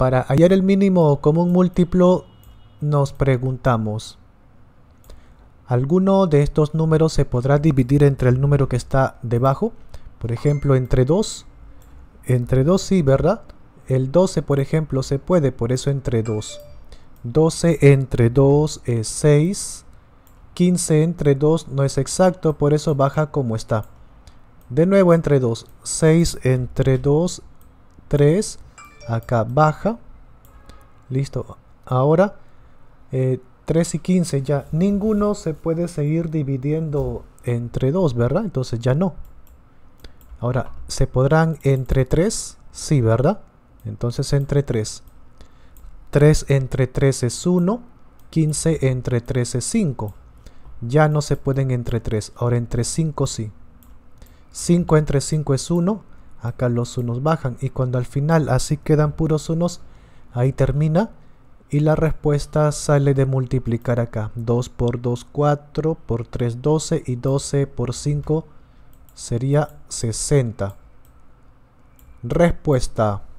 Para hallar el mínimo común múltiplo nos preguntamos ¿Alguno de estos números se podrá dividir entre el número que está debajo? Por ejemplo, entre 2. Entre 2 sí, ¿verdad? El 12, por ejemplo, se puede, por eso entre 2. 12 entre 2 es 6. 15 entre 2 no es exacto, por eso baja como está. De nuevo entre 2. 6 entre 2, 3 acá baja listo ahora 3 eh, y 15 ya ninguno se puede seguir dividiendo entre 2 verdad entonces ya no ahora se podrán entre 3 sí verdad entonces entre 3 3 entre 3 es 1 15 entre 3 es 5 ya no se pueden entre 3 ahora entre 5 sí 5 entre 5 es 1 acá los unos bajan y cuando al final así quedan puros unos, ahí termina y la respuesta sale de multiplicar acá. 2 por 2, 4, por 3, 12 y 12 por 5 sería 60. Respuesta.